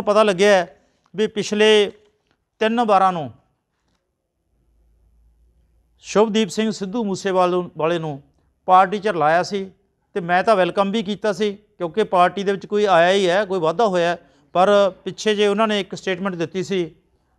ਨੂੰ ਪਤਾ ਲੱਗਿਆ ਵੀ ਪਿਛਲੇ ਤਿੰਨ ਵਾਰਾਂ ਨੂੰ ਸ਼ੁਭਦੀਪ ਸਿੰਘ ਸਿੱਧੂ ਮੂਸੇਵਾਲ ਵਾਲੇ ਨੂੰ ਪਾਰਟੀ 'ਚ ਲਾਇਆ ਸੀ ਤੇ ਮੈਂ ਤਾਂ ਵੈਲਕਮ ਵੀ ਕੀਤਾ ਸੀ ਕਿਉਂਕਿ ਪਾਰਟੀ ਦੇ ਵਿੱਚ ਕੋਈ ਆਇਆ ਹੀ ਹੈ ਕੋਈ ਵਾਧਾ ਹੋਇਆ ਪਰ ਪਿੱਛੇ ਜੇ ਉਹਨਾਂ ਨੇ ਇੱਕ ਸਟੇਟਮੈਂਟ ਦਿੱਤੀ ਸੀ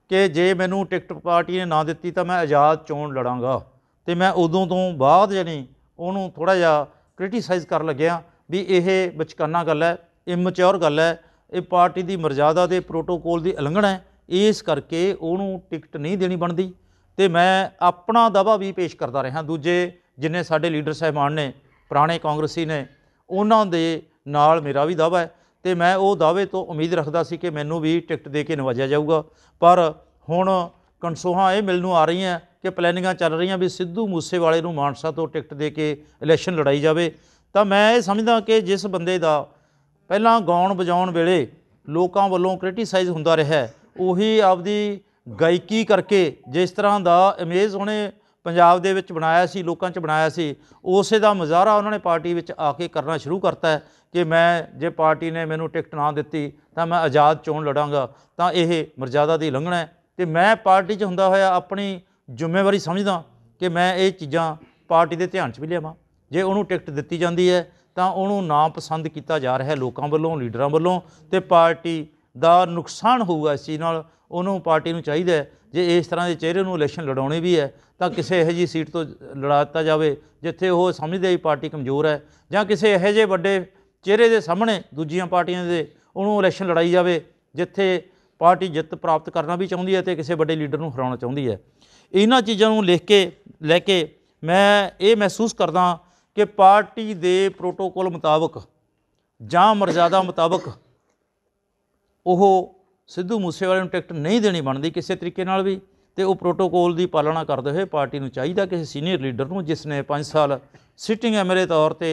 ਕਿ ਜੇ ਮੈਨੂੰ ਟਿਕਟ ਪਾਰਟੀ ਨੇ ਨਾ ਦਿੱਤੀ ਤਾਂ ਮੈਂ ਆਜ਼ਾਦ ਚੋਣ ਲੜਾਂਗਾ ਤੇ ਮੈਂ ਉਦੋਂ ਤੋਂ ਬਾਅਦ ਜਣੀ ਉਹਨੂੰ ਥੋੜਾ ਜਿਹਾ ਕ੍ਰਿਟੀਸਾਈਜ਼ ਕਰਨ ਲੱਗਿਆ ਵੀ ਇਹ ਬਚਕਾਨਾ ਗੱਲ ਹੈ ਇਮਚਿਓਰ ਗੱਲ ਹੈ ਇਹ ਪਾਰਟੀ ਦੀ ਮਰਜ਼ਾਦਾ ਦੇ ਪ੍ਰੋਟੋਕੋਲ ਦੀ ਉਲੰਘਣਾ ਹੈ ਇਸ ਕਰਕੇ ਉਹਨੂੰ ਟਿਕਟ ਨਹੀਂ ਦੇਣੀ ਬਣਦੀ ਤੇ ਮੈਂ ਆਪਣਾ ਦਾਵਾ ਵੀ ਪੇਸ਼ ਕਰਦਾ ਰਿਹਾ ਦੂਜੇ ਜਿੰਨੇ ਸਾਡੇ ਲੀਡਰ ਸਹਿਬਾਨ ਨੇ ਪੁਰਾਣੇ ਕਾਂਗਰਸੀ ਨੇ ਉਹਨਾਂ ਦੇ ਨਾਲ ਮੇਰਾ ਵੀ ਦਾਵਾ ਹੈ ਤੇ ਮੈਂ ਉਹ ਦਾਅਵੇ ਤੋਂ ਉਮੀਦ ਰੱਖਦਾ ਸੀ ਕਿ ਮੈਨੂੰ ਵੀ ਟਿਕਟ ਦੇ ਕੇ ਨਵਾਜਿਆ ਜਾਊਗਾ ਪਰ ਹੁਣ ਕਨਸੋਹਾਂ ਇਹ ਮਿਲਣ ਨੂੰ ਆ ਰਹੀਆਂ ਕਿ ਪਲੈਨਿੰਗਾਂ ਚੱਲ ਰਹੀਆਂ ਵੀ ਸਿੱਧੂ ਮੂਸੇਵਾਲੇ ਨੂੰ ਮਾਨਸਾ ਤੋਂ ਟਿਕਟ ਦੇ ਕੇ ਇਲੈਕਸ਼ਨ ਲੜਾਈ ਜਾਵੇ ਤਾਂ ਮੈਂ ਇਹ ਸਮਝਦਾ ਕਿ ਜਿਸ ਬੰਦੇ ਦਾ ਪਹਿਲਾਂ ਗਾਉਣ ਵਜਾਉਣ ਵੇਲੇ ਲੋਕਾਂ ਵੱਲੋਂ ਕ੍ਰਿਟਿਸਾਈਜ਼ ਹੁੰਦਾ ਰਿਹਾ ਉਹੀ ਆਪਦੀ ਗਾਇਕੀ ਕਰਕੇ ਜਿਸ ਤਰ੍ਹਾਂ ਦਾ ਇਮੇਜ ਉਹਨੇ ਪੰਜਾਬ ਦੇ ਵਿੱਚ ਬਣਾਇਆ ਸੀ ਲੋਕਾਂ 'ਚ ਬਣਾਇਆ ਸੀ ਉਸੇ ਦਾ ਮਜ਼ਾਰਾ ਉਹਨਾਂ ਨੇ ਪਾਰਟੀ ਵਿੱਚ ਆ ਕੇ ਕਰਨਾ ਸ਼ੁਰੂ ਕਰਤਾ ਕਿ ਮੈਂ ਜੇ ਪਾਰਟੀ ਨੇ ਮੈਨੂੰ ਟਿਕਟ ਨਾ ਦਿੱਤੀ ਤਾਂ ਮੈਂ ਆਜ਼ਾਦ ਚੋਣ ਲੜਾਂਗਾ ਤਾਂ ਇਹ ਮਰਜ਼ਾਦਾ ਦੀ ਲੰਘਣਾ ਹੈ ਤੇ ਮੈਂ ਪਾਰਟੀ 'ਚ ਹੁੰਦਾ ਹੋਇਆ ਆਪਣੀ ਜ਼ਿੰਮੇਵਾਰੀ ਸਮਝਦਾ ਕਿ ਮੈਂ ਇਹ ਚੀਜ਼ਾਂ ਪਾਰਟੀ ਦੇ ਧਿਆਨ 'ਚ ਵੀ ਲਿਆਵਾਂ ਜੇ ਉਹਨੂੰ ਟਿਕਟ ਦਿੱਤੀ ਜਾਂਦੀ ਹੈ ਤਾਂ ਉਹਨੂੰ ਨਾ ਪਸੰਦ ਕੀਤਾ ਜਾ ਰਿਹਾ ਹੈ ਲੋਕਾਂ ਵੱਲੋਂ ਲੀਡਰਾਂ ਵੱਲੋਂ ਤੇ ਪਾਰਟੀ ਦਾ ਨੁਕਸਾਨ ਹੋਊਗਾ ਇਸ ਚੀਜ਼ ਨਾਲ ਉਹਨੂੰ ਪਾਰਟੀ ਨੂੰ ਚਾਹੀਦਾ ਹੈ ਜੇ ਇਸ ਤਰ੍ਹਾਂ ਦੇ ਚਿਹਰੇ ਨੂੰ ਇਲੈਕਸ਼ਨ ਲੜਾਉਣੇ ਵੀ ਹੈ ਤਾਂ ਕਿਸੇ ਇਹੋ ਜੀ ਸੀਟ ਤੋਂ ਲੜਾ ਦਿੱਤਾ ਜਾਵੇ ਜਿੱਥੇ ਉਹ ਸਮਝਦੇ ਆਈ ਪਾਰਟੀ ਕਮਜ਼ੋਰ ਹੈ ਜਾਂ ਕਿਸੇ ਇਹੋ ਜੇ ਵੱਡੇ ਚਿਹਰੇ ਦੇ ਸਾਹਮਣੇ ਦੂਜੀਆਂ ਪਾਰਟੀਆਂ ਦੇ ਉਹਨੂੰ ਇਲੈਕਸ਼ਨ ਲੜਾਈ ਜਾਵੇ ਜਿੱਥੇ ਪਾਰਟੀ ਜਿੱਤ ਪ੍ਰਾਪਤ ਕਰਨਾ ਵੀ ਚਾਹੁੰਦੀ ਹੈ ਤੇ ਕਿਸੇ ਵੱਡੇ ਲੀਡਰ ਨੂੰ ਹਰਾਉਣਾ ਚਾਹੁੰਦੀ ਹੈ ਇਹਨਾਂ ਚੀਜ਼ਾਂ ਨੂੰ ਲਿਖ ਕੇ ਲੈ ਕੇ ਮੈਂ ਇਹ ਮਹਿਸੂਸ ਕਰਦਾ ਕਿ ਪਾਰਟੀ ਦੇ ਪ੍ਰੋਟੋਕੋਲ ਮੁਤਾਬਕ ਜਾਂ ਮਰਜ਼ਾਦਾ ਮੁਤਾਬਕ ਉਹ ਸਿੱਧੂ ਮੂਸੇਵਾਲੇ ਨੂੰ ਟਿਕਟ ਨਹੀਂ ਦੇਣੀ ਬਣਦੀ ਕਿਸੇ ਤਰੀਕੇ ਨਾਲ ਵੀ ਤੇ ਉਹ ਪ੍ਰੋਟੋਕੋਲ ਦੀ ਪਾਲਣਾ ਕਰਦੇ ਹੋਏ ਪਾਰਟੀ ਨੂੰ ਚਾਹੀਦਾ ਕਿਸੇ ਸੀਨੀਅਰ ਲੀਡਰ ਨੂੰ ਜਿਸ ਨੇ 5 ਸਾਲ ਸਿਟਿੰਗ ਐਮਐਲਏ ਤੌਰ ਤੇ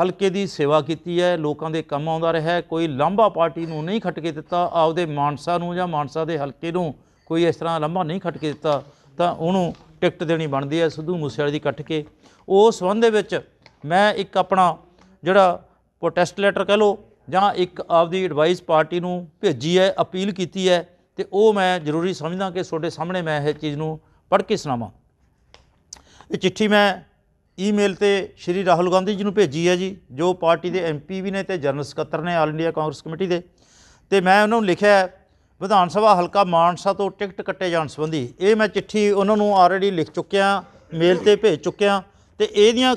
ਹਲਕੇ ਦੀ ਸੇਵਾ ਕੀਤੀ ਹੈ ਲੋਕਾਂ ਦੇ ਕੰਮ ਆਉਂਦਾ ਰਿਹਾ ਕੋਈ ਲੰਬਾ ਪਾਰਟੀ ਨੂੰ ਨਹੀਂ ਖਟਕੇ ਦਿੱਤਾ ਆਪਦੇ ਮਾਨਸਾ ਨੂੰ ਜਾਂ ਮਾਨਸਾ ਦੇ ਹਲਕੇ ਨੂੰ ਕੋਈ ਇਸ ਤਰ੍ਹਾਂ ਲੰਬਾ ਨਹੀਂ ਖਟਕੇ ਦਿੱਤਾ ਤਾਂ ਉਹਨੂੰ ਟਿਕਟ ਦੇਣੀ ਬਣਦੀ ਹੈ ਸਿੱਧੂ ਮੂਸੇਵਾਲੇ ਦੀ ਕੱਟ ਕੇ ਉਸ ਸੰਬੰਧ ਦੇ ਵਿੱਚ ਮੈਂ ਇੱਕ ਆਪਣਾ ਜਿਹੜਾ ਪ੍ਰੋਟੈਸਟ ਲੈਟਰ ਕਹ ਲੋ ਜਾਂ ਇੱਕ ਆਪਦੀ ਐਡਵਾਈਸ ਪਾਰਟੀ ਨੂੰ ਭੇਜੀ ਹੈ ਅਪੀਲ ਕੀਤੀ ਹੈ ਤੇ ਉਹ ਮੈਂ ਜ਼ਰੂਰੀ ਸਮਝਦਾ ਕਿ ਤੁਹਾਡੇ ਸਾਹਮਣੇ ਮੈਂ ਇਹ ਚੀਜ਼ ਨੂੰ ਪੜ੍ਹ ਕੇ ਸੁਣਾਵਾਂ ਇਹ ਚਿੱਠੀ ਮੈਂ ਈਮੇਲ ਤੇ ਸ਼੍ਰੀ ਰਾਹੁਲ ਗਾਂਧੀ ਜੀ ਨੂੰ ਭੇਜੀ ਹੈ ਜੀ ਜੋ ਪਾਰਟੀ ਦੇ ਐਮਪੀ ਵੀ ਨੇ ਤੇ ਜਨਰਲ ਸਕੱਤਰ ਨੇ ਆਲ ਇੰਡੀਆ ਕਾਂਗਰਸ ਕਮੇਟੀ ਦੇ ਤੇ ਮੈਂ ਉਹਨਾਂ ਨੂੰ ਲਿਖਿਆ ਵਿਧਾਨ ਸਭਾ ਹਲਕਾ ਮਾਨਸਾ ਤੋਂ ਟਿਕਟ ਕੱਟੇ ਜਾਣ ਸੰਬੰਧੀ ਇਹ ਮੈਂ ਚਿੱਠੀ ਉਹਨਾਂ ਨੂੰ ਆਲਰੇਡੀ ਲਿਖ ਚੁੱਕਿਆ ਮੇਲ ਤੇ ਭੇਜ ਚੁੱਕਿਆ ਤੇ ਇਹਦੀਆਂ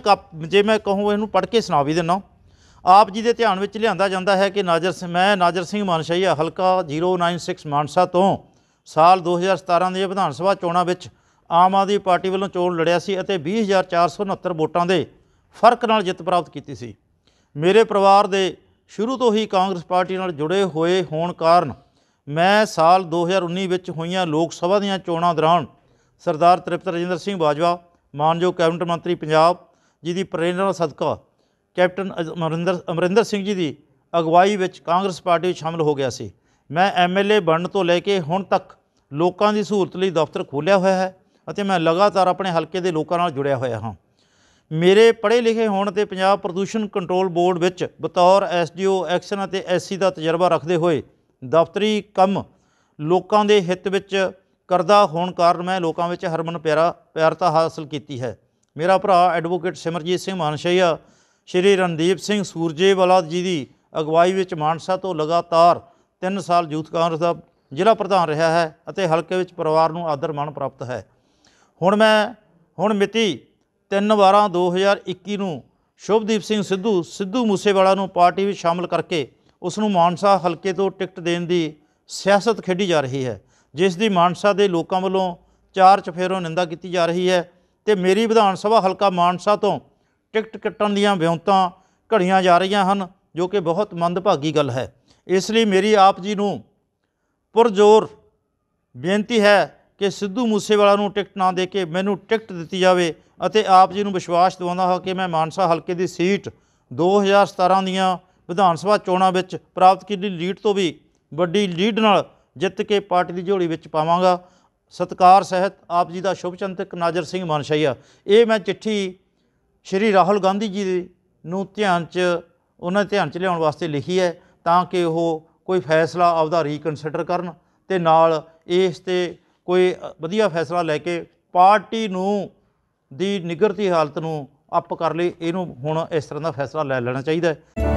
ਜੇ ਮੈਂ ਕਹੂੰ ਇਹਨੂੰ ਪੜ੍ਹ ਕੇ ਸੁਣਾ ਵੀ ਦਿੰਨਾ ਆਪ ਜੀ ਦੇ ਧਿਆਨ ਵਿੱਚ ਲਿਆਂਦਾ ਜਾਂਦਾ ਹੈ ਕਿ ਨਾਜਰ ਸਿੰਘ ਮੈਂ ਨਾਜਰ ਸਿੰਘ ਮਾਨਸ਼ਾਹੀਆ ਹਲਕਾ 096 ਮਾਨਸਾ ਤੋਂ ਸਾਲ 2017 ਦੇ ਵਿਧਾਨ ਸਭਾ ਚੋਣਾਂ ਵਿੱਚ ਆਮ ਆਦਮੀ ਪਾਰਟੀ ਵੱਲੋਂ ਚੋਣ ਲੜਿਆ ਸੀ ਅਤੇ 20469 ਵੋਟਾਂ ਦੇ ਫਰਕ ਨਾਲ ਜਿੱਤ ਪ੍ਰਾਪਤ ਕੀਤੀ ਸੀ ਮੇਰੇ ਪਰਿਵਾਰ ਦੇ ਸ਼ੁਰੂ ਤੋਂ ਹੀ ਕਾਂਗਰਸ ਪਾਰਟੀ ਨਾਲ ਜੁੜੇ ਹੋਏ ਹੋਣ ਕਾਰਨ ਮੈਂ ਸਾਲ 2019 ਵਿੱਚ ਹੋਈਆਂ ਲੋਕ ਸਭਾ ਦੀਆਂ ਚੋਣਾਂ ਦੌਰਾਨ ਸਰਦਾਰ ਤ੍ਰਿਪਤ ਰਜਿੰਦਰ ਸਿੰਘ ਬਾਜਵਾ ਮਾਨਯੋਗ ਕੈਬਨਿਟ ਮੰਤਰੀ ਪੰਜਾਬ ਜੀ ਦੀ ਪ੍ਰੇਰਣਾ ਸਦਕਾ ਕੈਪਟਨ ਅਮਰਿੰਦਰ ਅਮਰਿੰਦਰ ਸਿੰਘ ਜੀ ਦੀ ਅਗਵਾਈ ਵਿੱਚ ਕਾਂਗਰਸ ਪਾਰਟੀ ਵਿੱਚ ਸ਼ਾਮਲ ਹੋ ਗਿਆ ਸੀ ਮੈਂ ਐਮਐਲਏ ਬਣਨ ਤੋਂ ਲੈ ਕੇ ਹੁਣ ਤੱਕ ਲੋਕਾਂ ਦੀ ਸਹੂਲਤ ਲਈ ਦਫ਼ਤਰ ਖੋਲ੍ਹਿਆ ਹੋਇਆ ਹੈ ਅਤੇ ਮੈਂ ਲਗਾਤਾਰ ਆਪਣੇ ਹਲਕੇ ਦੇ ਲੋਕਾਂ ਨਾਲ ਜੁੜਿਆ ਹੋਇਆ ਹਾਂ ਮੇਰੇ ਪੜ੍ਹੇ ਲਿਖੇ ਹੋਣ ਤੇ ਪੰਜਾਬ ਪ੍ਰਦੂਸ਼ਣ ਕੰਟਰੋਲ ਬੋਰਡ ਵਿੱਚ ਬਤੌਰ ਐਸਡੀਓ ਐਕਸ਼ਨ ਅਤੇ ਐਸਸੀ ਦਾ ਤਜਰਬਾ ਰੱਖਦੇ ਹੋਏ ਦਫ਼ਤਰੀ ਕੰਮ ਲੋਕਾਂ ਦੇ ਹਿੱਤ ਵਿੱਚ ਕਰਦਾ ਹੋਣ ਕਾਰਨ ਮੈਂ ਲੋਕਾਂ ਵਿੱਚ ਹਰਮਨ ਪਿਆਰਾ ਪਿਆਰਤਾ ਹਾਸਲ ਕੀਤੀ ਹੈ ਮੇਰਾ ਭਰਾ ਐਡਵੋਕੇਟ ਸਿਮਰਜੀਤ ਸਿੰਘ ਮਾਨਸ਼ਈਆ ਸ਼੍ਰੀ ਰਣਦੀਪ ਸਿੰਘ ਸੂਰਜੇਵਾਲਾ ਜੀ ਦੀ ਅਗਵਾਈ ਵਿੱਚ ਮਾਨਸਾ ਤੋਂ ਲਗਾਤਾਰ 3 ਸਾਲ ਯੂਥ ਕਾਂਗਰਸ ਦਾ ਜ਼ਿਲ੍ਹਾ ਪ੍ਰਧਾਨ ਰਿਹਾ ਹੈ ਅਤੇ ਹਲਕੇ ਵਿੱਚ ਪਰਿਵਾਰ ਨੂੰ ਆਦਰ ਮਾਣ ਪ੍ਰਾਪਤ ਹੈ ਹੁਣ ਮੈਂ ਹੁਣ ਮਿਤੀ 3 12 2021 ਨੂੰ ਸ਼ੁਭਦੀਪ ਸਿੰਘ ਸਿੱਧੂ ਸਿੱਧੂ ਮੂਸੇਵਾਲਾ ਨੂੰ ਪਾਰਟੀ ਵਿੱਚ ਸ਼ਾਮਲ ਕਰਕੇ ਉਸ ਨੂੰ ਮਾਨਸਾ ਹਲਕੇ ਤੋਂ ਟਿਕਟ ਦੇਣ ਦੀ ਸਿਆਸਤ ਖੇਡੀ ਜਾ ਰਹੀ ਹੈ ਜਿਸ ਦੀ ਮਾਨਸਾ ਦੇ ਲੋਕਾਂ ਵੱਲੋਂ ਚਾਰ ਚਫੇਰੋਂ ਨਿੰਦਾ ਕੀਤੀ ਜਾ ਰਹੀ ਹੈ ਤੇ ਮੇਰੀ ਵਿਧਾਨ ਸਭਾ ਹਲਕਾ ਮਾਨਸਾ ਤੋਂ ਟਿਕਟ ਕੱਟਣ ਦੀਆਂ ਵਿਉਂਤਾਂ ਘੜੀਆਂ ਜਾ ਰਹੀਆਂ ਹਨ ਜੋ ਕਿ ਬਹੁਤ ਮੰਦਭਾਗੀ ਗੱਲ ਹੈ ਇਸ ਲਈ ਮੇਰੀ ਆਪ ਜੀ ਨੂੰ ਪੁਰਜ਼ੋਰ ਬੇਨਤੀ ਹੈ ਕਿ ਸਿੱਧੂ ਮੂਸੇਵਾਲਾ ਨੂੰ ਟਿਕਟ ਨਾ ਦੇ ਕੇ ਮੈਨੂੰ ਟਿਕਟ ਦਿੱਤੀ ਜਾਵੇ ਅਤੇ ਆਪ ਜੀ ਨੂੰ ਵਿਸ਼ਵਾਸ ਦਿਵਾਉਂਦਾ ਹਾਂ ਕਿ ਮੈਂ ਮਾਨਸਾ ਹਲਕੇ ਦੀ ਸੀਟ 2017 ਦੀਆਂ ਵਿਧਾਨ ਸਭਾ ਚੋਣਾਂ ਵਿੱਚ ਪ੍ਰਾਪਤ ਕੀਤੀ ਲੀਡ ਤੋਂ ਵੀ ਵੱਡੀ ਲੀਡ ਨਾਲ ਜਿੱਤ ਕੇ ਪਾਰਟੀ ਦੀ ਝੋਲੀ ਵਿੱਚ ਪਾਵਾਂਗਾ ਸਤਕਾਰ ਸਹਿਤ ਆਪ ਜੀ ਦਾ ਸ਼ੁਭਚੰਤਕ ਨਾਜਰ ਸਿੰਘ ਮਨਸ਼ਈਆ ਇਹ ਮੈਂ ਚਿੱਠੀ ਸ਼੍ਰੀ ਰਾਹੁਲ ਗਾਂਧੀ ਜੀ ਨੂੰ ਧਿਆਨ 'ਚ ਉਹਨਾਂ ਦੇ ਧਿਆਨ 'ਚ ਲਿਆਉਣ ਵਾਸਤੇ ਲਿਖੀ ਹੈ ਤਾਂ ਕਿ ਉਹ ਕੋਈ ਫੈਸਲਾ ਆਪਦਾ ਰੀਕਨਸੀਡਰ ਕਰਨ ਤੇ ਨਾਲ ਇਸ ਤੇ ਕੋਈ ਵਧੀਆ ਫੈਸਲਾ ਲੈ ਕੇ ਪਾਰਟੀ ਨੂੰ ਦੀ ਨਿਗਰਤੀ ਹਾਲਤ ਨੂੰ ਅਪ ਕਰ ਲਈ ਇਹਨੂੰ ਹੁਣ ਇਸ ਤਰ੍ਹਾਂ ਦਾ ਫੈਸਲਾ ਲੈ ਲੈਣਾ ਚਾਹੀਦਾ ਹੈ